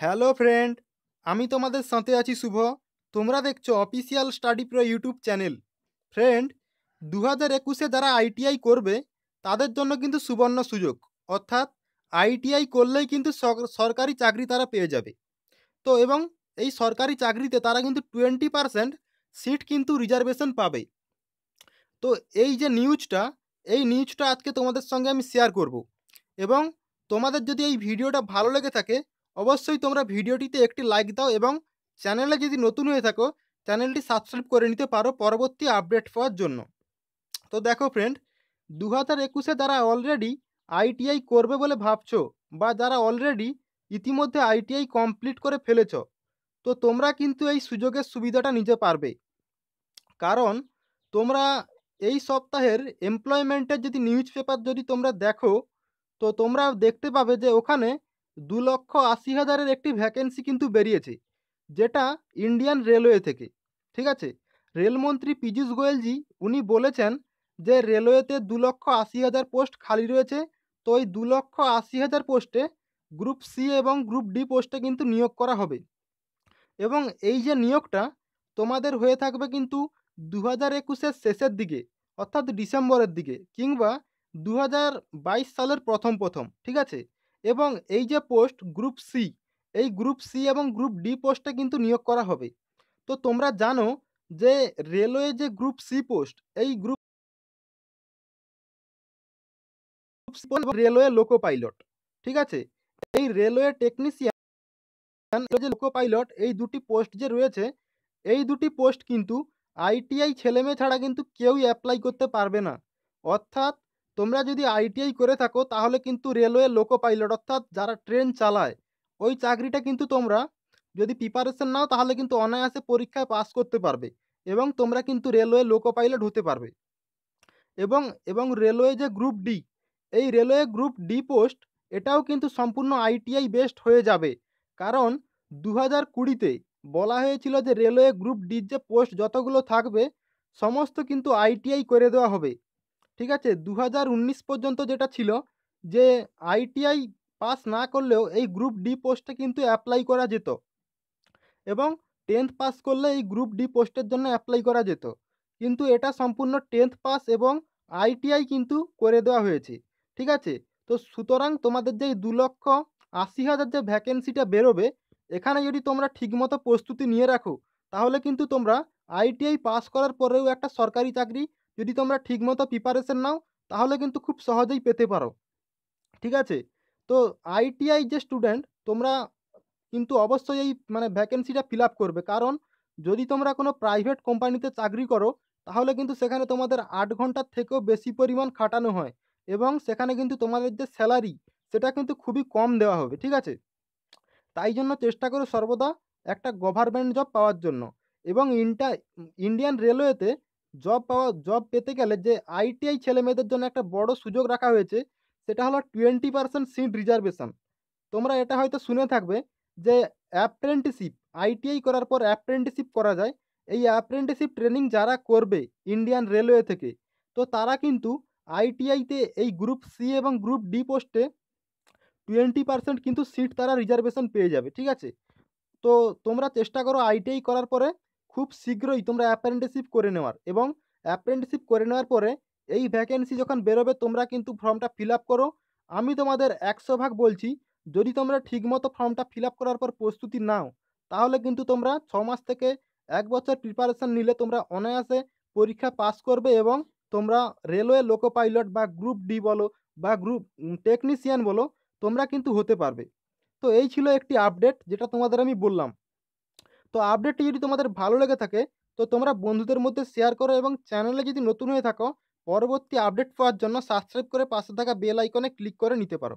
hello friend আমি তোমাদের সাথে আছি শুভ তোমরা দেখছো official study pro YouTube channel friend দু হাজার একুশে যারা আইটিআই করবে তাদের জন্য কিন্তু সুবর্ণ সুযোগ অর্থাৎ আইটিআই করলেই কিন্তু সরকারি চাকরি তারা পেয়ে যাবে তো এবং এই সরকারি চাকরিতে তারা কিন্তু টোয়েন্টি পারসেন্ট সিট কিন্তু রিজার্ভেশন পাবে তো এই যে নিউজটা এই নিউজটা আজকে তোমাদের সঙ্গে আমি শেয়ার করব এবং তোমাদের যদি এই ভিডিওটা ভালো লেগে থাকে অবশ্যই তোমরা ভিডিওটিতে একটি লাইক দাও এবং চ্যানেলে যদি নতুন হয়ে থাকো চ্যানেলটি সাবস্ক্রাইব করে নিতে পারো পরবর্তী আপডেট পাওয়ার জন্য তো দেখো ফ্রেন্ড দু হাজার একুশে যারা অলরেডি আইটিআই করবে বলে ভাবছ বা যারা অলরেডি ইতিমধ্যে আইটিআই কমপ্লিট করে ফেলেছ তো তোমরা কিন্তু এই সুযোগের সুবিধাটা নিতে পারবে কারণ তোমরা এই সপ্তাহের এমপ্লয়মেন্টের যদি নিউজ পেপার যদি তোমরা দেখো তো তোমরা দেখতে পাবে যে ওখানে দু লক্ষ আশি হাজারের একটি ভ্যাকেন্সি কিন্তু বেরিয়েছে যেটা ইন্ডিয়ান রেলওয়ে থেকে ঠিক আছে রেলমন্ত্রী পীযূষ গোয়েলজি উনি বলেছেন যে রেলওয়েতে দু লক্ষ আশি হাজার পোস্ট খালি রয়েছে তো ওই দু লক্ষ আশি হাজার পোস্টে গ্রুপ সি এবং গ্রুপ ডি পোস্টে কিন্তু নিয়োগ করা হবে এবং এই যে নিয়োগটা তোমাদের হয়ে থাকবে কিন্তু দু হাজার একুশের শেষের দিকে অর্থাৎ ডিসেম্বরের দিকে কিংবা দু সালের প্রথম প্রথম ঠিক আছে এবং এই যে পোস্ট গ্রুপ সি এই গ্রুপ সি এবং গ্রুপ ডি পোস্টে কিন্তু নিয়োগ করা হবে তো তোমরা জানো যে রেলওয়ে যে গ্রুপ সি পোস্ট এই গ্রুপ রেলওয়ে লোকো পাইলট ঠিক আছে এই রেলওয়ে টেকনিশিয়ান যে লোকো পাইলট এই দুটি পোস্ট যে রয়েছে এই দুটি পোস্ট কিন্তু আইটিআই ছেলেমেয়ে ছাড়া কিন্তু কেউই অ্যাপ্লাই করতে পারবে না অর্থাৎ তোমরা যদি আইটিআই করে থাকো তাহলে কিন্তু রেলওয়ে লোকো পাইলট অর্থাৎ যারা ট্রেন চালায় ওই চাকরিটা কিন্তু তোমরা যদি প্রিপারেশন নাও তাহলে কিন্তু অনায়াসে পরীক্ষায় পাস করতে পারবে এবং তোমরা কিন্তু রেলওয়ে লোকো পাইলট হতে পারবে এবং এবং রেলওয়ে যে গ্রুপ ডি এই রেলওয়ে গ্রুপ ডি পোস্ট এটাও কিন্তু সম্পূর্ণ আইটিআই বেস্ট হয়ে যাবে কারণ দু হাজার কুড়িতে বলা হয়েছিল যে রেলওয়ে গ্রুপ ডির যে পোস্ট যতগুলো থাকবে সমস্ত কিন্তু আইটিআই করে দেওয়া হবে ঠিক আছে দু পর্যন্ত যেটা ছিল যে আইটিআই পাস না করলেও এই গ্রুপ ডি পোস্টে কিন্তু অ্যাপ্লাই করা যেত এবং টেন্থ পাস করলে এই গ্রুপ ডি পোস্টের জন্য অ্যাপ্লাই করা যেত কিন্তু এটা সম্পূর্ণ টেন্থ পাস এবং আইটিআই কিন্তু করে দেওয়া হয়েছে ঠিক আছে তো সুতরাং তোমাদের যে দু লক্ষ আশি হাজার যে ভ্যাকেন্সিটা বেরোবে এখানে যদি তোমরা ঠিকমতো প্রস্তুতি নিয়ে রাখো তাহলে কিন্তু তোমরা আইটিআই পাস করার পরেও একটা সরকারি চাকরি যদি তোমরা ঠিকমতো প্রিপারেশন নাও তাহলে কিন্তু খুব সহজেই পেতে পারো ঠিক আছে তো আইটিআই যে স্টুডেন্ট তোমরা কিন্তু অবশ্যই এই মানে ভ্যাকেন্সিটা ফিল আপ করবে কারণ যদি তোমরা কোনো প্রাইভেট কোম্পানিতে চাকরি করো তাহলে কিন্তু সেখানে তোমাদের আট ঘন্টার থেকেও বেশি পরিমাণ খাটানো হয় এবং সেখানে কিন্তু তোমাদের যে স্যালারি সেটা কিন্তু খুবই কম দেওয়া হবে ঠিক আছে তাই জন্য চেষ্টা করো সর্বদা একটা গভর্নমেন্ট জব পাওয়ার জন্য এবং ইন্টা ইন্ডিয়ান রেলওয়েতে জব পাওয়া জব পেতে গেলে যে আইটিআই ছেলে মেয়েদের জন্য একটা বড় সুযোগ রাখা হয়েছে সেটা হলো টোয়েন্টি পার্সেন্ট সিট রিজার্ভেশন তোমরা এটা হয়তো শুনে থাকবে যে অ্যাপ্রেন্টিসিপ আইটিআই করার পর অ্যাপ্রেন্টিসিপ করা যায় এই অ্যাপ্রেন্টিসিপ ট্রেনিং যারা করবে ইন্ডিয়ান রেলওয়ে থেকে তো তারা কিন্তু আইটিআইতে এই গ্রুপ সি এবং গ্রুপ ডি পোস্টে টোয়েন্টি পার্সেন্ট কিন্তু সিট তারা রিজার্ভেশন পেয়ে যাবে ঠিক আছে তো তোমরা চেষ্টা করো আইটিআই করার পরে খুব শীঘ্রই তোমরা অ্যাপ্রেন্টিসশিপ করে নেওয়ার এবং অ্যাপ্রেন্টিসশিপ করে নেওয়ার পরে এই ভ্যাকেন্সি যখন বেরোবে তোমরা কিন্তু ফর্মটা ফিল করো আমি তোমাদের একশো ভাগ বলছি যদি তোমরা ঠিকমতো ফর্মটা ফিল করার পর প্রস্তুতি নাও তাহলে কিন্তু তোমরা ছ মাস থেকে এক বছর প্রিপারেশান নিলে তোমরা অনায়াসে পরীক্ষা পাস করবে এবং তোমরা রেলওয়ে লোকো পাইলট বা গ্রুপ ডি বলো বা গ্রুপ টেকনিশিয়ান বলো তোমরা কিন্তু হতে পারবে তো এই ছিল একটি আপডেট যেটা তোমাদের আমি বললাম তো আপডেটটি যদি তোমাদের ভালো লেগে থাকে তো তোমরা বন্ধুদের মধ্যে শেয়ার করো এবং চ্যানেলে যদি নতুন হয়ে থাকো পরবর্তী আপডেট পাওয়ার জন্য সাবস্ক্রাইব করে পাশে থাকা বেল আইকনে ক্লিক করে নিতে পারো